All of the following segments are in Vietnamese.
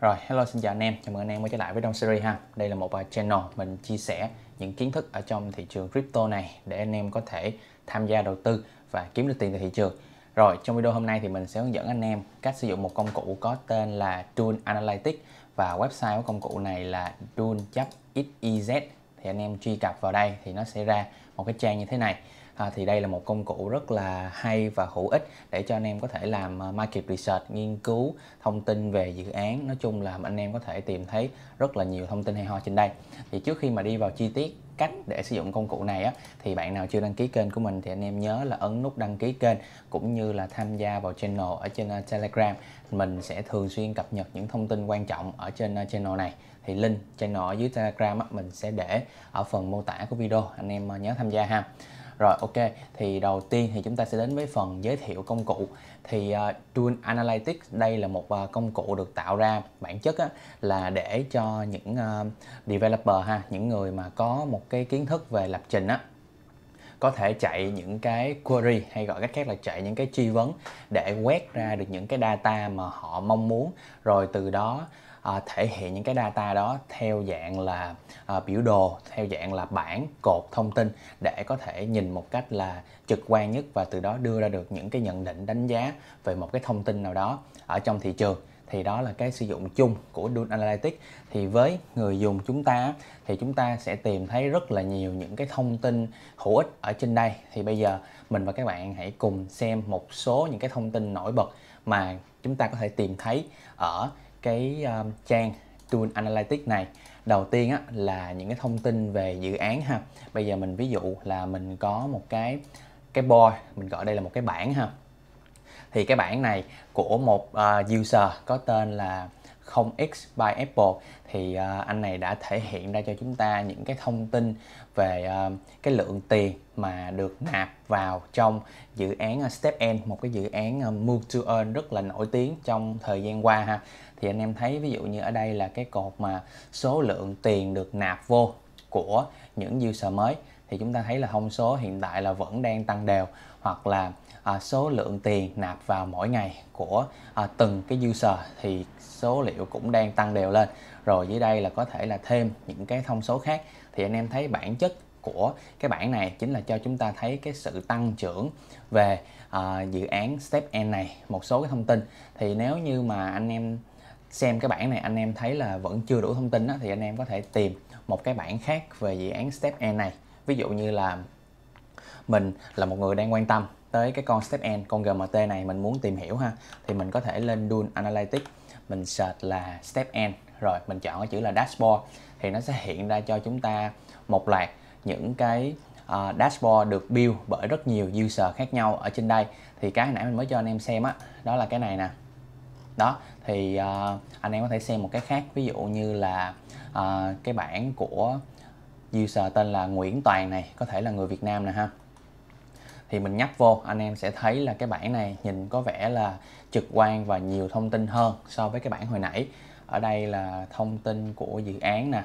Rồi, hello xin chào anh em, chào mừng anh em quay trở lại với Đông Series ha. Đây là một channel mình chia sẻ những kiến thức ở trong thị trường crypto này để anh em có thể tham gia đầu tư và kiếm được tiền từ thị trường. Rồi, trong video hôm nay thì mình sẽ hướng dẫn anh em cách sử dụng một công cụ có tên là Dune Analytics và website của công cụ này là dune.xyz thì anh em truy cập vào đây thì nó sẽ ra một cái trang như thế này à, thì đây là một công cụ rất là hay và hữu ích để cho anh em có thể làm à, market research nghiên cứu thông tin về dự án nói chung là anh em có thể tìm thấy rất là nhiều thông tin hay ho trên đây thì trước khi mà đi vào chi tiết cách để sử dụng công cụ này á thì bạn nào chưa đăng ký kênh của mình thì anh em nhớ là ấn nút đăng ký kênh cũng như là tham gia vào channel ở trên à, Telegram mình sẽ thường xuyên cập nhật những thông tin quan trọng ở trên à, channel này thì link channel ở dưới Telegram á, mình sẽ để ở phần mô tả của video anh em nhớ tham gia ha rồi ok, thì đầu tiên thì chúng ta sẽ đến với phần giới thiệu công cụ. Thì uh, Tool Analytics đây là một uh, công cụ được tạo ra bản chất á, là để cho những uh, developer ha, những người mà có một cái kiến thức về lập trình á có thể chạy những cái query hay gọi cách khác là chạy những cái truy vấn để quét ra được những cái data mà họ mong muốn rồi từ đó À, thể hiện những cái data đó theo dạng là à, biểu đồ theo dạng là bảng cột thông tin để có thể nhìn một cách là trực quan nhất và từ đó đưa ra được những cái nhận định đánh giá về một cái thông tin nào đó ở trong thị trường thì đó là cái sử dụng chung của Dun Analytics thì với người dùng chúng ta thì chúng ta sẽ tìm thấy rất là nhiều những cái thông tin hữu ích ở trên đây thì bây giờ mình và các bạn hãy cùng xem một số những cái thông tin nổi bật mà chúng ta có thể tìm thấy ở cái um, trang Tool Analytics này đầu tiên á, là những cái thông tin về dự án ha bây giờ mình ví dụ là mình có một cái cái board mình gọi đây là một cái bảng ha thì cái bảng này của một uh, user có tên là 0x by Apple thì uh, anh này đã thể hiện ra cho chúng ta những cái thông tin về uh, cái lượng tiền mà được nạp vào trong dự án Step N một cái dự án uh, Move to Earn rất là nổi tiếng trong thời gian qua ha thì anh em thấy ví dụ như ở đây là cái cột mà số lượng tiền được nạp vô của những user mới thì chúng ta thấy là thông số hiện tại là vẫn đang tăng đều hoặc là à, số lượng tiền nạp vào mỗi ngày của à, từng cái user thì số liệu cũng đang tăng đều lên rồi dưới đây là có thể là thêm những cái thông số khác thì anh em thấy bản chất của cái bảng này chính là cho chúng ta thấy cái sự tăng trưởng về à, dự án step n này một số cái thông tin thì nếu như mà anh em xem cái bản này anh em thấy là vẫn chưa đủ thông tin đó, thì anh em có thể tìm một cái bản khác về dự án Step N này ví dụ như là mình là một người đang quan tâm tới cái con Step N, con GMT này mình muốn tìm hiểu ha thì mình có thể lên Dun Analytics mình search là Step N rồi mình chọn cái chữ là Dashboard thì nó sẽ hiện ra cho chúng ta một loạt những cái uh, dashboard được build bởi rất nhiều user khác nhau ở trên đây thì cái nãy mình mới cho anh em xem á đó, đó là cái này nè đó thì uh, anh em có thể xem một cái khác ví dụ như là uh, cái bản của user tên là Nguyễn Toàn này có thể là người Việt Nam nè ha thì mình nhấp vô anh em sẽ thấy là cái bản này nhìn có vẻ là trực quan và nhiều thông tin hơn so với cái bản hồi nãy ở đây là thông tin của dự án nè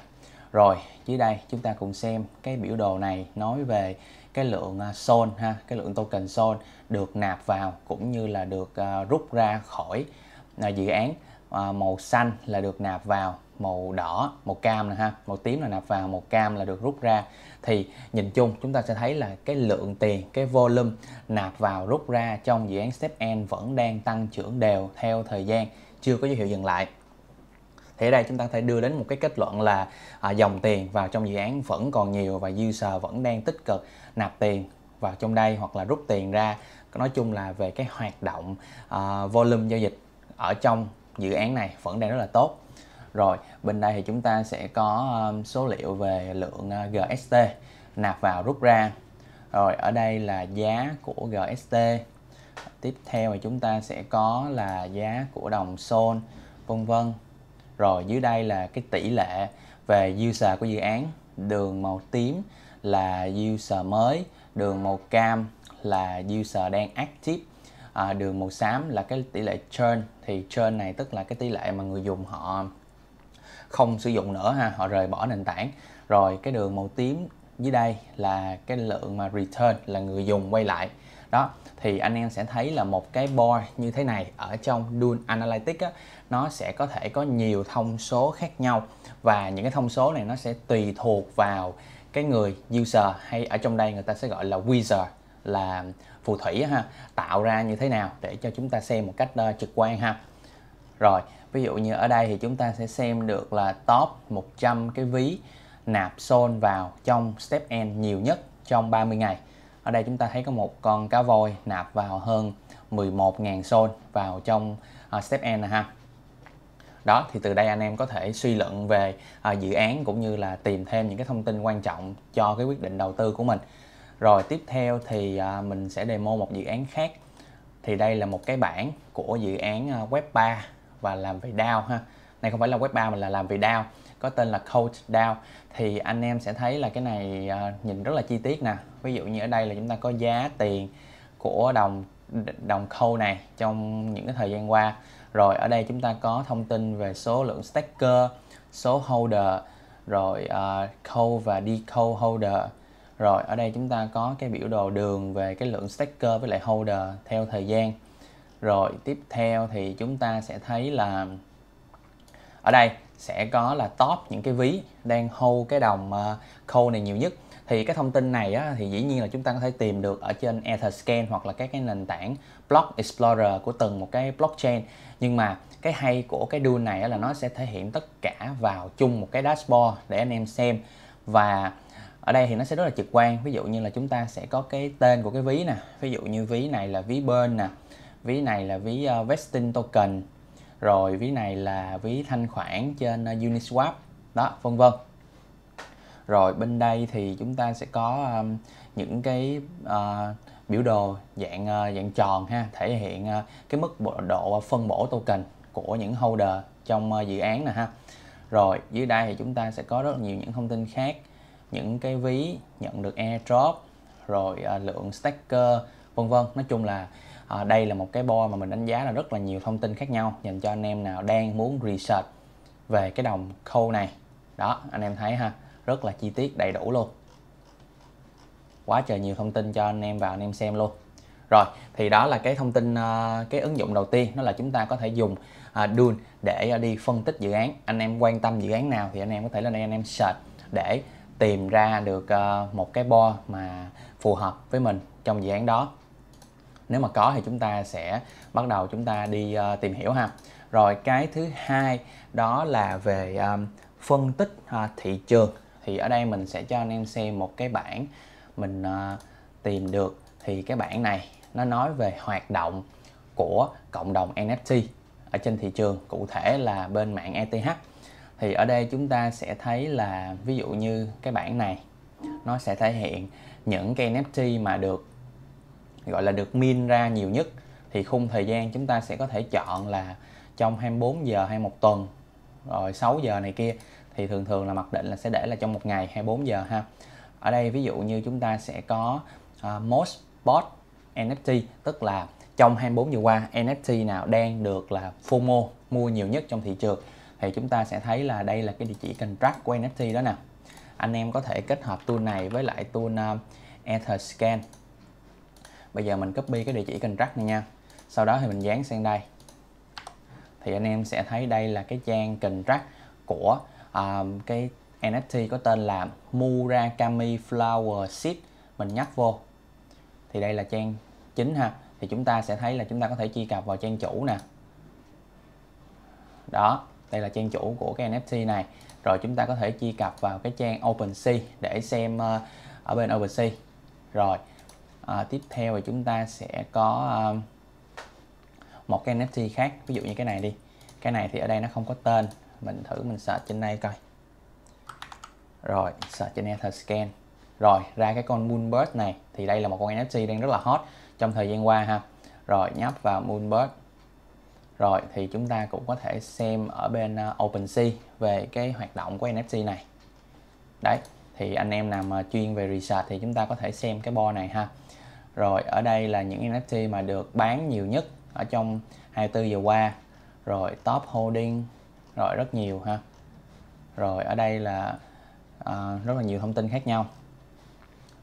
rồi dưới đây chúng ta cùng xem cái biểu đồ này nói về cái lượng ờ, zone ha cái lượng token zone được nạp vào cũng như là được rút ra khỏi À, dự án à, màu xanh là được nạp vào màu đỏ màu cam nè ha màu tím là nạp vào màu cam là được rút ra thì nhìn chung chúng ta sẽ thấy là cái lượng tiền cái volume nạp vào rút ra trong dự án step n vẫn đang tăng trưởng đều theo thời gian chưa có dấu hiệu dừng lại thì ở đây chúng ta có thể đưa đến một cái kết luận là à, dòng tiền vào trong dự án vẫn còn nhiều và user vẫn đang tích cực nạp tiền vào trong đây hoặc là rút tiền ra nói chung là về cái hoạt động à, volume giao dịch ở trong dự án này vẫn đang rất là tốt rồi bên đây thì chúng ta sẽ có um, số liệu về lượng uh, GST nạp vào rút ra rồi ở đây là giá của GST tiếp theo thì chúng ta sẽ có là giá của đồng sol vân vân rồi dưới đây là cái tỷ lệ về user của dự án đường màu tím là user mới đường màu cam là user đang active à, đường màu xám là cái tỷ lệ churn thì churn này tức là cái tỷ lệ mà người dùng họ không sử dụng nữa ha họ rời bỏ nền tảng rồi cái đường màu tím dưới đây là cái lượng mà return là người dùng quay lại đó thì anh em sẽ thấy là một cái bar như thế này ở trong Dual Analytics á, nó sẽ có thể có nhiều thông số khác nhau và những cái thông số này nó sẽ tùy thuộc vào cái người user hay ở trong đây người ta sẽ gọi là user là phù thủy ha tạo ra như thế nào để cho chúng ta xem một cách ờ, trực quan ha rồi ví dụ như ở đây thì chúng ta sẽ xem được là top 100 cái ví nạp sol vào trong step n nhiều nhất trong 30 ngày ở đây chúng ta thấy có một con cá voi nạp vào hơn 11.000 sol vào trong ờ, step n này ha đó thì từ đây anh em có thể suy luận về ờ, dự án cũng như là tìm thêm những cái thông tin quan trọng cho cái quyết định đầu tư của mình rồi tiếp theo thì à, mình sẽ demo một dự án khác thì đây là một cái bản của dự án à, web 3 và làm về DAO ha này không phải là web 3 mà là làm về DAO có tên là Code DAO thì anh em sẽ thấy là cái này à, nhìn rất là chi tiết nè ví dụ như ở đây là chúng ta có giá tiền của đồng đồng khâu này trong những cái thời gian qua rồi ở đây chúng ta có thông tin về số lượng staker, số holder rồi uh, call và decode holder rồi ở đây chúng ta có cái biểu đồ đường về cái lượng staker với lại holder theo thời gian. Rồi tiếp theo thì chúng ta sẽ thấy là ở đây sẽ có là top những cái ví đang hold cái đồng à, coin này nhiều nhất. Thì cái thông tin này á, thì dĩ nhiên là chúng ta có thể tìm được ở trên Etherscan hoặc là các cái nền tảng Block Explorer của từng một cái blockchain. Nhưng mà cái hay của cái tool này là nó sẽ thể hiện tất cả vào chung một cái dashboard để anh em xem và ở đây thì nó sẽ rất là trực quan ví dụ như là chúng ta sẽ có cái tên của cái ví nè ví dụ như ví này là ví bên nè ví này là ví uh, vesting token rồi ví này là ví thanh khoản trên uh, Uniswap đó vân vân rồi bên đây thì chúng ta sẽ có um, những cái uh, biểu đồ dạng uh, dạng tròn ha thể hiện uh, cái mức bộ, độ phân bổ token của những holder trong uh, dự án nè ha rồi dưới đây thì chúng ta sẽ có rất là nhiều những thông tin khác những cái ví nhận được airdrop rồi à, lượng staker vân vân nói chung là à, đây là một cái bo mà mình đánh giá là rất là nhiều thông tin khác nhau dành cho anh em nào đang muốn research về cái đồng khâu này đó anh em thấy ha rất là chi tiết đầy đủ luôn quá trời nhiều thông tin cho anh em vào anh em xem luôn rồi thì đó là cái thông tin à, cái ứng dụng đầu tiên đó là chúng ta có thể dùng à, Dune để à, đi phân tích dự án anh em quan tâm dự án nào thì anh em có thể lên đây anh em search để tìm ra được ờ, một cái bo mà phù hợp với mình trong dự án đó nếu mà có thì chúng ta sẽ bắt đầu chúng ta đi ờ, tìm hiểu ha rồi cái thứ hai đó là về ờ, phân tích thị trường thì ở đây mình sẽ cho anh em xem một cái bảng mình tìm được thì cái bảng này nó nói về hoạt động của cộng đồng NFT ở trên thị trường cụ thể là bên mạng ETH thì ở đây chúng ta sẽ thấy là ví dụ như cái bảng này nó sẽ thể hiện những cái NFT mà được gọi là được min ra nhiều nhất thì khung thời gian chúng ta sẽ có thể chọn là trong 24 giờ hay một tuần rồi 6 giờ này kia thì thường thường là mặc định là sẽ để là trong một ngày 24 giờ ha ở đây ví dụ như chúng ta sẽ có uh, most bought NFT tức là trong 24 giờ qua NFT nào đang được là FOMO mua nhiều nhất trong thị trường thì chúng ta sẽ thấy là đây là cái địa chỉ contract của NFT đó nè anh em có thể kết hợp tool này với lại tool uh, ờ, Etherscan bây giờ mình copy cái địa chỉ contract này nha sau đó thì mình dán sang đây thì anh em sẽ thấy đây là cái trang contract của uh, cái NFT có tên là Murakami Flower Seed mình nhắc vô thì đây là trang chính ha thì chúng ta sẽ thấy là chúng ta có thể truy cập vào trang chủ nè đó đây là trang chủ của cái NFT này rồi chúng ta có thể truy cập vào cái trang OpenSea để xem ờ, ở bên OpenSea rồi à, tiếp theo thì chúng ta sẽ có ờ, một cái NFT khác ví dụ như cái này đi cái này thì ở đây nó không có tên mình thử mình search trên đây coi rồi search trên Etherscan rồi ra cái con Moonbird này thì đây là một con NFT đang rất là hot trong thời gian qua ha rồi nhấp vào Moonbird rồi thì chúng ta cũng có thể xem ở bên ờ, OpenSea về cái hoạt động của NFT này. Đấy, thì anh em nào mà chuyên về research thì chúng ta có thể xem cái bo này ha. Rồi ở đây là những NFT mà được bán nhiều nhất ở trong 24 giờ qua. Rồi top holding, rồi rất nhiều ha. Rồi ở đây là uh, rất là nhiều thông tin khác nhau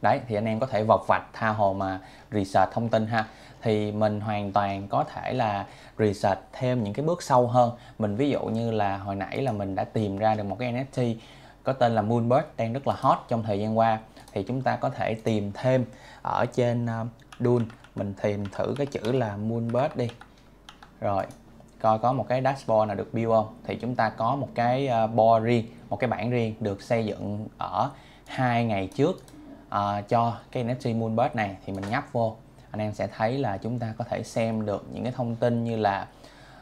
đấy thì anh em có thể vọc vạch tha hồ mà research thông tin ha thì mình hoàn toàn có thể là research thêm những cái bước sâu hơn mình ví dụ như là hồi nãy là mình đã tìm ra được một cái NFT có tên là Moonbird đang rất là hot trong thời gian qua thì chúng ta có thể tìm thêm ở trên uh, ờ, Dun mình tìm thử cái chữ là Moonbird đi rồi coi có một cái dashboard nào được build không thì chúng ta có một cái ờ, board riêng một cái bảng riêng được xây dựng ở hai ngày trước Ờ, cho cái NFT Moonbird này thì mình nhấp vô anh em sẽ thấy là chúng ta có thể xem được những cái thông tin như là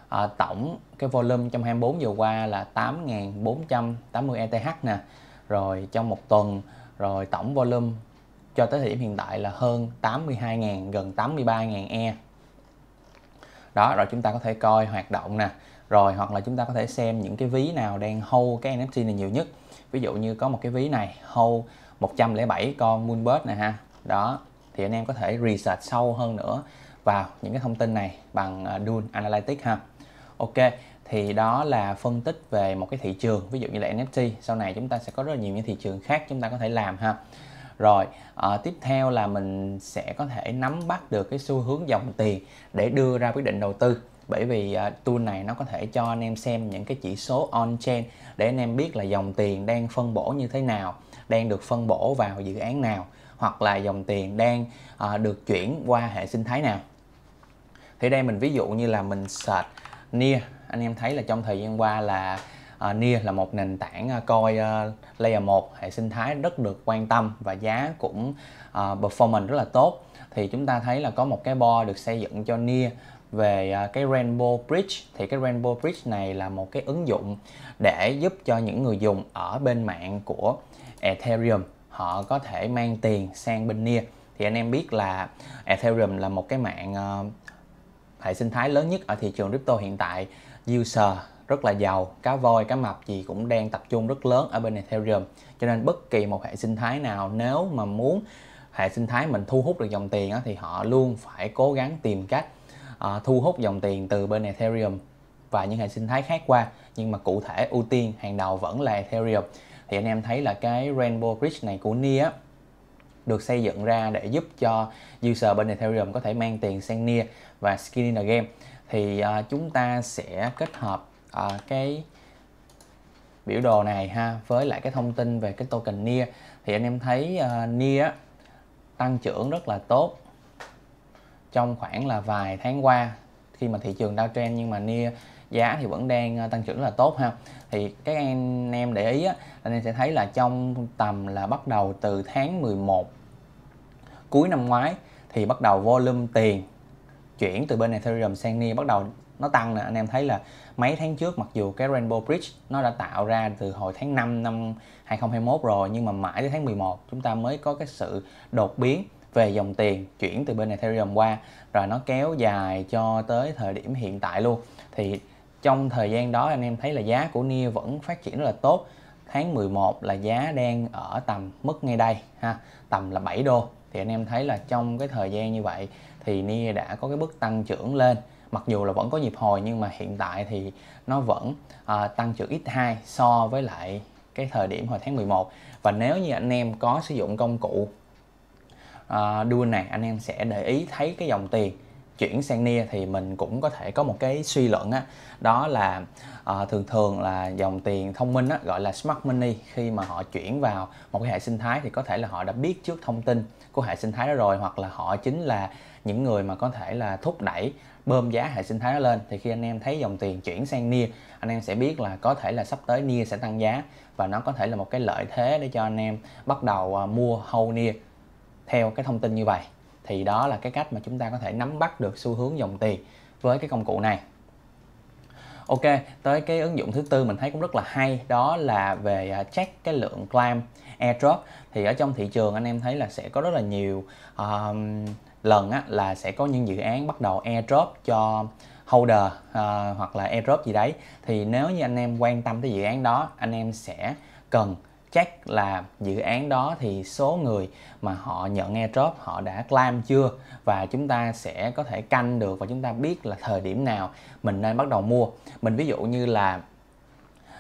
à, tổng cái volume trong 24 giờ qua là 8.480 ETH nè rồi trong một tuần rồi tổng volume cho tới thời điểm hiện tại là hơn 82.000 gần 83.000 E đó rồi chúng ta có thể coi hoạt động nè rồi hoặc là chúng ta có thể xem những cái ví nào đang hold cái NFT này nhiều nhất ví dụ như có một cái ví này hold 107 con Moonbird này ha đó thì anh em có thể research sâu hơn nữa vào những cái thông tin này bằng à, Dun Analytics ha ok thì đó là phân tích về một cái thị trường ví dụ như là NFT sau này chúng ta sẽ có rất là nhiều những thị trường khác chúng ta có thể làm ha rồi à, tiếp theo là mình sẽ có thể nắm bắt được cái xu hướng dòng tiền để đưa ra quyết định đầu tư bởi vì à, tool này nó có thể cho anh em xem những cái chỉ số on chain để anh em biết là dòng tiền đang phân bổ như thế nào đang được phân bổ vào dự án nào hoặc là dòng tiền đang à, được chuyển qua hệ sinh thái nào thì đây mình ví dụ như là mình search near anh em thấy là trong thời gian qua là uh, Near là một nền tảng uh, coi uh, layer 1 hệ sinh thái rất được quan tâm và giá cũng uh, performance rất là tốt thì chúng ta thấy là có một cái bo được xây dựng cho Near về cái Rainbow Bridge thì cái Rainbow Bridge này là một cái ứng dụng để giúp cho những người dùng ở bên mạng của Ethereum họ có thể mang tiền sang bên Nia thì anh em biết là Ethereum là một cái mạng ờ, hệ sinh thái lớn nhất ở thị trường crypto hiện tại user rất là giàu cá voi cá mập gì cũng đang tập trung rất lớn ở bên Ethereum cho nên bất kỳ một hệ sinh thái nào nếu mà muốn hệ sinh thái mình thu hút được dòng tiền thì họ luôn phải cố gắng tìm cách ờ, thu hút dòng tiền từ bên Ethereum và những hệ sinh thái khác qua nhưng mà cụ thể ưu tiên hàng đầu vẫn là Ethereum thì anh em thấy là cái Rainbow Bridge này của Nia được xây dựng ra để giúp cho user bên Ethereum có thể mang tiền sang Nia và skin in the game thì uh, chúng ta sẽ kết hợp uh, cái biểu đồ này ha với lại cái thông tin về cái token Nia thì anh em thấy uh, Nia tăng trưởng rất là tốt trong khoảng là vài tháng qua khi mà thị trường đau downtrend nhưng mà Nia giá thì vẫn đang ờ, tăng trưởng rất là tốt ha thì các anh em để ý á, anh em sẽ thấy là trong tầm là bắt đầu từ tháng 11 cuối năm ngoái thì bắt đầu volume tiền chuyển từ bên Ethereum sang Nia bắt đầu nó tăng nè anh em thấy là mấy tháng trước mặc dù cái Rainbow Bridge nó đã tạo ra từ hồi tháng 5 năm 2021 rồi nhưng mà mãi tới tháng 11 chúng ta mới có cái sự đột biến về dòng tiền chuyển từ bên Ethereum qua rồi nó kéo dài cho tới thời điểm hiện tại luôn thì trong thời gian đó anh em thấy là giá của Nia vẫn phát triển rất là tốt tháng 11 là giá đang ở tầm mức ngay đây ha tầm là 7 đô thì anh em thấy là trong cái thời gian như vậy thì Nia đã có cái bước tăng trưởng lên mặc dù là vẫn có nhịp hồi nhưng mà hiện tại thì nó vẫn à, tăng trưởng ít 2 so với lại cái thời điểm hồi tháng 11 và nếu như anh em có sử dụng công cụ à, đua này anh em sẽ để ý thấy cái dòng tiền chuyển sang nia thì mình cũng có thể có một cái suy luận á đó là à, thường thường là dòng tiền thông minh á, gọi là smart money khi mà họ chuyển vào một cái hệ sinh thái thì có thể là họ đã biết trước thông tin của hệ sinh thái đó rồi hoặc là họ chính là những người mà có thể là thúc đẩy bơm giá hệ sinh thái đó lên thì khi anh em thấy dòng tiền chuyển sang nia anh em sẽ biết là có thể là sắp tới nia sẽ tăng giá và nó có thể là một cái lợi thế để cho anh em bắt đầu ờ, mua hold nia theo cái thông tin như vậy thì đó là cái cách mà chúng ta có thể nắm bắt được xu hướng dòng tiền với cái công cụ này Ok, tới cái ứng dụng thứ tư mình thấy cũng rất là hay đó là về à, check cái lượng claim airdrop thì ở trong thị trường anh em thấy là sẽ có rất là nhiều um, lần á, là sẽ có những dự án bắt đầu airdrop cho holder uh, hoặc là airdrop gì đấy thì nếu như anh em quan tâm tới dự án đó anh em sẽ cần check là dự án đó thì số người mà họ nhận airdrop họ đã claim chưa và chúng ta sẽ có thể canh được và chúng ta biết là thời điểm nào mình nên bắt đầu mua mình ví dụ như là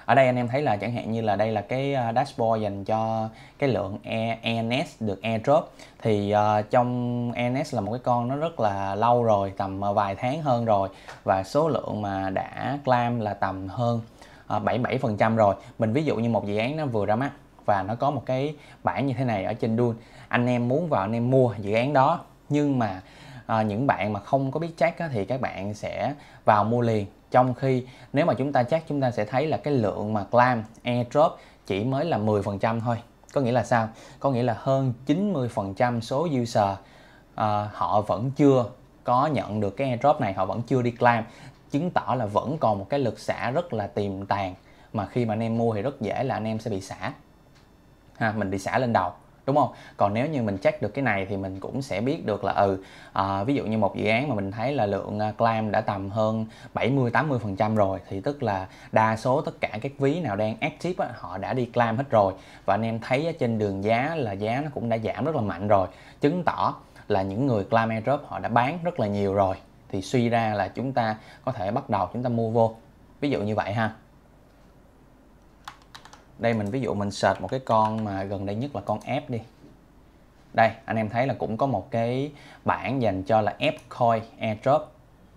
ở đây anh em thấy là chẳng hạn như là đây là cái ờ, dashboard dành cho cái lượng ENS e được airdrop thì uh, trong ENS là một cái con nó rất là lâu rồi tầm ờ, vài tháng hơn rồi và số lượng mà đã claim là tầm hơn 77% rồi mình ví dụ như một dự án nó vừa ra mắt và nó có một cái bảng như thế này ở trên đun anh em muốn vào anh em mua dự án đó nhưng mà à, những bạn mà không có biết chắc thì các bạn sẽ vào mua liền trong khi nếu mà chúng ta chắc chúng ta sẽ thấy là cái lượng mà clam airdrop chỉ mới là 10% thôi có nghĩa là sao có nghĩa là hơn 90% số user à, họ vẫn chưa có nhận được cái airdrop này họ vẫn chưa đi clam chứng tỏ là vẫn còn một cái lực xả rất là tiềm tàng mà khi mà anh em mua thì rất dễ là anh em sẽ bị xả ha mình bị xả lên đầu đúng không còn nếu như mình check được cái này thì mình cũng sẽ biết được là ừ à, ví dụ như một dự án mà mình thấy là lượng à, claim đã tầm hơn 70 80 phần trăm rồi thì tức là đa số tất cả các ví nào đang active á, họ đã đi claim hết rồi và anh em thấy trên đường giá là giá nó cũng đã giảm rất là mạnh rồi chứng tỏ là những người claim airdrop họ đã bán rất là nhiều rồi thì suy ra là chúng ta có thể bắt đầu chúng ta mua vô ví dụ như vậy ha đây mình ví dụ mình search một cái con mà gần đây nhất là con F đi đây anh em thấy là cũng có một cái bảng dành cho là F coin airdrop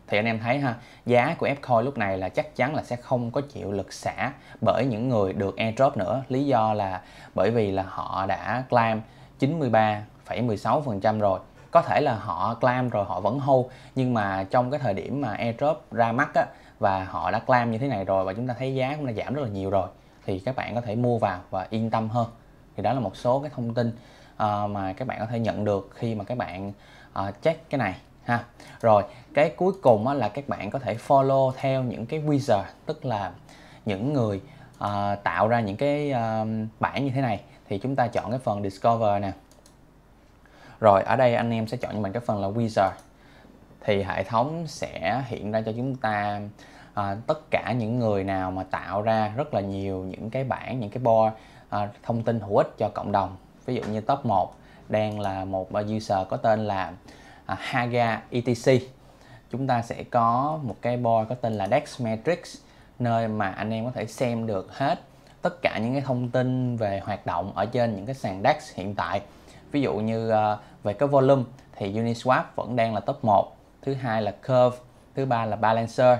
thì anh em thấy ha giá của F coin lúc này là chắc chắn là sẽ không có chịu lực xả bởi những người được airdrop nữa lý do là bởi vì là họ đã claim 93,16% rồi có thể là họ claim rồi họ vẫn hold nhưng mà trong cái thời điểm mà airdrop ra mắt á, và họ đã claim như thế này rồi và chúng ta thấy giá cũng đã giảm rất là nhiều rồi thì các bạn có thể mua vào và yên tâm hơn thì đó là một số cái thông tin uh, mà các bạn có thể nhận được khi mà các bạn uh, check cái này ha rồi cái cuối cùng á, là các bạn có thể follow theo những cái wizard tức là những người uh, tạo ra những cái uh, bảng như thế này thì chúng ta chọn cái phần discover nè rồi ở đây anh em sẽ chọn cho mình cái phần là wizard thì hệ thống sẽ hiện ra cho chúng ta à, tất cả những người nào mà tạo ra rất là nhiều những cái bản những cái board à, thông tin hữu ích cho cộng đồng ví dụ như top 1 đang là một user có tên là à, Haga etc chúng ta sẽ có một cái board có tên là Dex Matrix nơi mà anh em có thể xem được hết tất cả những cái thông tin về hoạt động ở trên những cái sàn DEX hiện tại ví dụ như uh, về cái volume thì Uniswap vẫn đang là top 1 thứ hai là Curve thứ ba là Balancer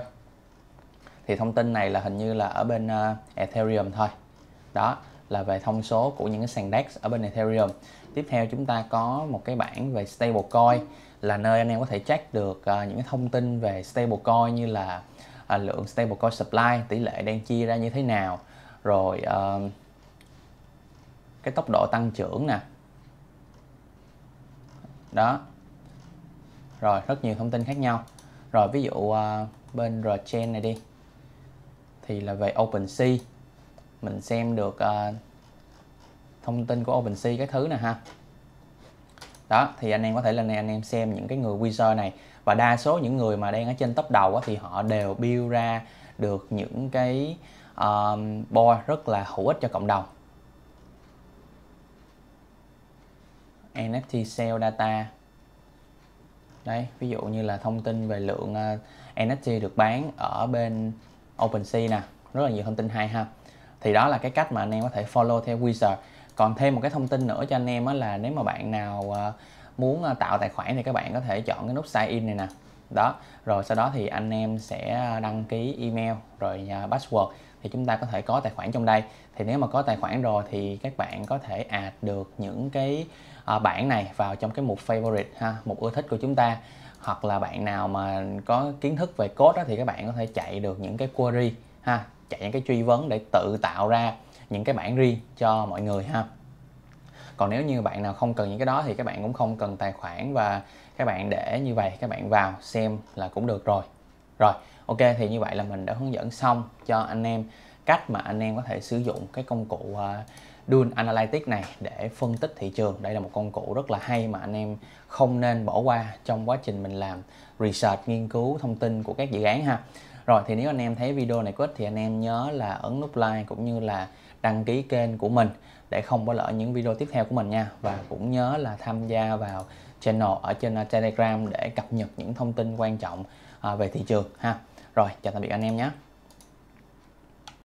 thì thông tin này là hình như là ở bên uh, Ethereum thôi đó là về thông số của những cái sàn DEX ở bên Ethereum tiếp theo chúng ta có một cái bảng về stablecoin là nơi anh em có thể check được uh, những cái thông tin về stablecoin như là uh, lượng stablecoin supply tỷ lệ đang chia ra như thế nào rồi uh, cái tốc độ tăng trưởng nè đó rồi rất nhiều thông tin khác nhau rồi ví dụ uh, bên rchain này đi thì là về OpenSea mình xem được uh, thông tin của OpenSea cái thứ nè ha đó thì anh em có thể lên này anh em xem những cái người wizard này và đa số những người mà đang ở trên top đầu á, thì họ đều build ra được những cái um, ờ, boy rất là hữu ích cho cộng đồng NFT sale data đấy ví dụ như là thông tin về lượng uh, ờ, NFT được bán ở bên OpenSea nè rất là nhiều thông tin hay ha thì đó là cái cách mà anh em có thể follow theo wizard còn thêm một cái thông tin nữa cho anh em là nếu mà bạn nào ờ, muốn ờ, tạo tài khoản thì các bạn có thể chọn cái nút sign in này nè đó rồi sau đó thì anh em sẽ đăng ký email rồi ờ, password thì chúng ta có thể có tài khoản trong đây thì nếu mà có tài khoản rồi thì các bạn có thể add được những cái bảng này vào trong cái mục favorite ha mục ưa thích của chúng ta hoặc là bạn nào mà có kiến thức về code đó, thì các bạn có thể chạy được những cái query ha chạy những cái truy vấn để tự tạo ra những cái bản riêng cho mọi người ha còn nếu như bạn nào không cần những cái đó thì các bạn cũng không cần tài khoản và các bạn để như vậy các bạn vào xem là cũng được rồi rồi ok thì như vậy là mình đã hướng dẫn xong cho anh em cách mà anh em có thể sử dụng cái công cụ uh, Dun Analytics này để phân tích thị trường. Đây là một công cụ rất là hay mà anh em không nên bỏ qua trong quá trình mình làm research, nghiên cứu thông tin của các dự án ha. Rồi thì nếu anh em thấy video này có ích thì anh em nhớ là ấn nút like cũng như là đăng ký kênh của mình để không bỏ lỡ những video tiếp theo của mình nha và cũng nhớ là tham gia vào channel ở trên uh, Telegram để cập nhật những thông tin quan trọng uh, về thị trường ha. Rồi chào tạm biệt anh em nhé.